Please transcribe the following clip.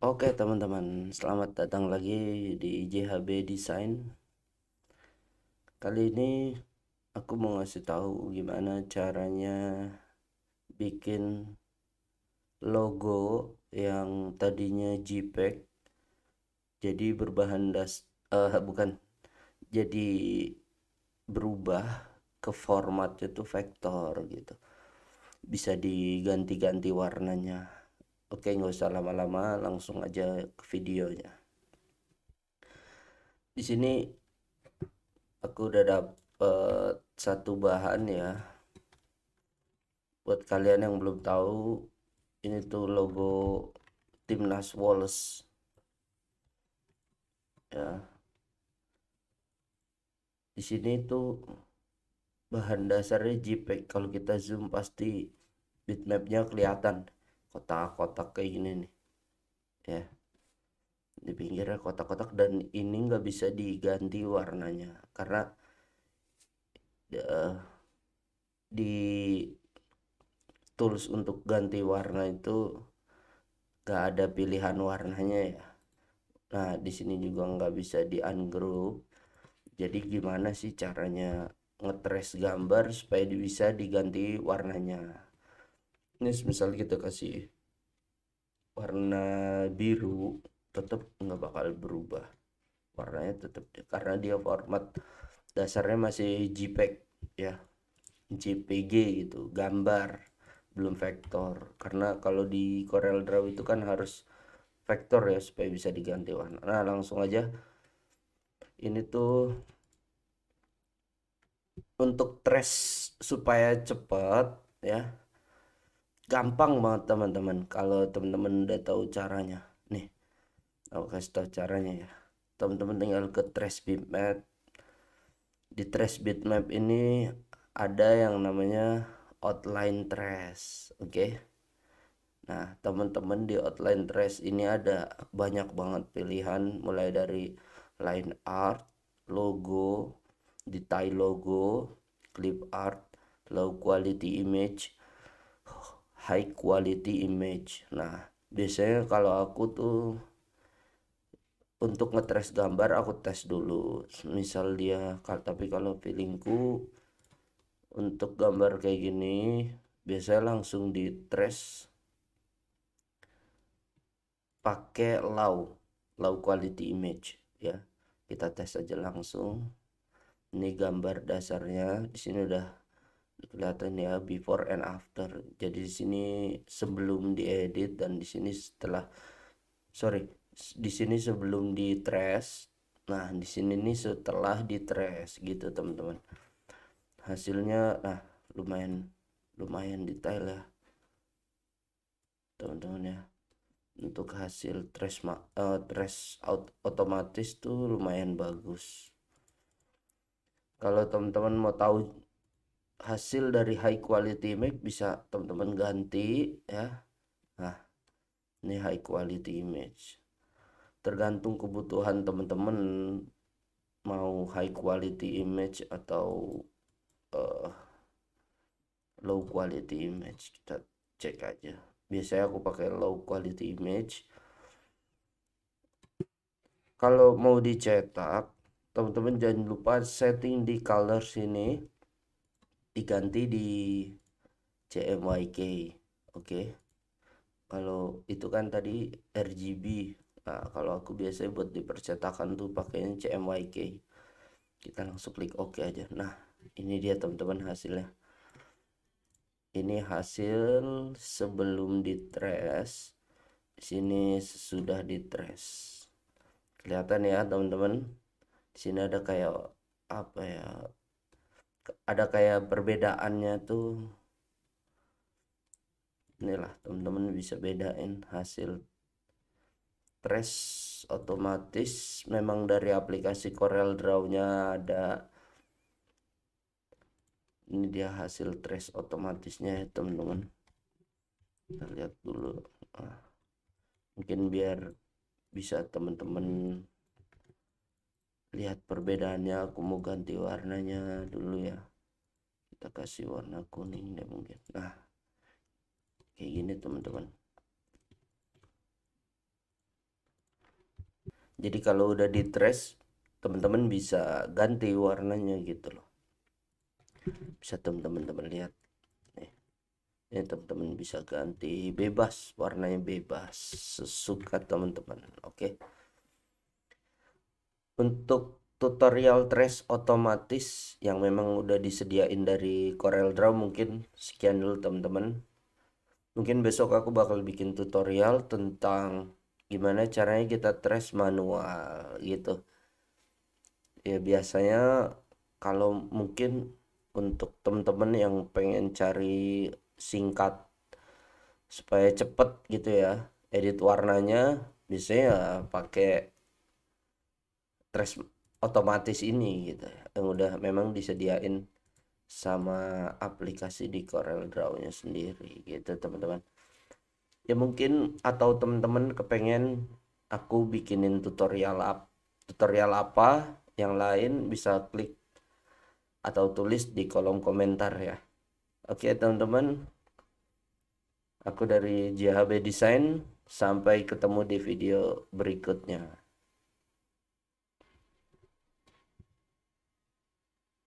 Oke teman-teman, selamat datang lagi di JHB Design. Kali ini aku mau ngasih tahu gimana caranya bikin logo yang tadinya JPEG jadi berbahan das uh, bukan jadi berubah ke format itu vektor gitu. Bisa diganti-ganti warnanya Oke, nggak usah lama-lama, langsung aja ke videonya. Di sini aku udah dapet satu bahan ya. Buat kalian yang belum tahu, ini tuh logo timnas Wallace. Ya. Di sini tuh bahan dasarnya JPEG. Kalau kita zoom pasti bitmapnya kelihatan kotak-kotak kayak gini nih ya di pinggirnya kotak-kotak dan ini nggak bisa diganti warnanya karena uh, di tools untuk ganti warna itu nggak ada pilihan warnanya ya nah di sini juga nggak bisa di ungroup jadi gimana sih caranya ngetres gambar supaya bisa diganti warnanya ini misalnya kita kasih warna biru tetap nggak bakal berubah warnanya tetap karena dia format dasarnya masih JPEG ya JPG itu gambar belum vektor karena kalau di Corel Draw itu kan harus vektor ya supaya bisa diganti warna nah langsung aja ini tuh untuk trace supaya cepat ya gampang banget teman-teman kalau teman-teman udah tahu caranya nih aku kasih tahu caranya ya teman-teman tinggal ke trace bitmap di trace bitmap ini ada yang namanya outline trace oke okay? nah teman-teman di outline trace ini ada banyak banget pilihan mulai dari line art logo detail logo clip art low quality image high quality image nah biasanya kalau aku tuh untuk ngetres gambar aku tes dulu misal dia tapi kalau feelingku untuk gambar kayak gini biasanya langsung di trace pakai low low quality image ya kita tes aja langsung ini gambar dasarnya di sini udah kelihatan ya before and after jadi di sini sebelum diedit dan di sini setelah sorry di sini sebelum di trace nah di sini nih setelah di trace gitu teman-teman hasilnya nah lumayan lumayan detail ya teman-teman ya untuk hasil trace ma uh, trace out otomatis tuh lumayan bagus kalau teman-teman mau tahu hasil dari high quality image bisa teman-teman ganti ya nah ini high quality image tergantung kebutuhan teman-teman mau high quality image atau uh, low quality image kita cek aja biasanya aku pakai low quality image kalau mau dicetak teman-teman jangan lupa setting di color sini diganti di CMYK oke okay. kalau itu kan tadi RGB nah kalau aku biasanya buat di percetakan tuh pakainya CMYK kita langsung klik OK aja nah ini dia teman-teman hasilnya ini hasil sebelum di trace sini sesudah di trace kelihatan ya teman-teman sini ada kayak apa ya ada kayak perbedaannya tuh inilah teman-teman bisa bedain hasil trace otomatis memang dari aplikasi Corel Draw-nya ada ini dia hasil trace otomatisnya ya teman-teman kita lihat dulu nah, mungkin biar bisa teman-teman lihat perbedaannya aku mau ganti warnanya dulu ya kita kasih warna kuning deh mungkin nah kayak gini teman-teman jadi kalau udah di trace teman-teman bisa ganti warnanya gitu loh bisa teman-teman lihat nih ini teman-teman bisa ganti bebas warnanya bebas sesuka teman-teman oke okay. untuk tutorial trace otomatis yang memang udah disediain dari Corel Draw mungkin sekian dulu teman-teman mungkin besok aku bakal bikin tutorial tentang gimana caranya kita trace manual gitu ya biasanya kalau mungkin untuk teman-teman yang pengen cari singkat supaya cepet gitu ya edit warnanya bisa ya pakai trace otomatis ini gitu yang udah memang disediain sama aplikasi di Corel Draw-nya sendiri gitu teman-teman ya mungkin atau teman-teman kepengen aku bikinin tutorial apa tutorial apa yang lain bisa klik atau tulis di kolom komentar ya oke teman-teman aku dari JHB Design sampai ketemu di video berikutnya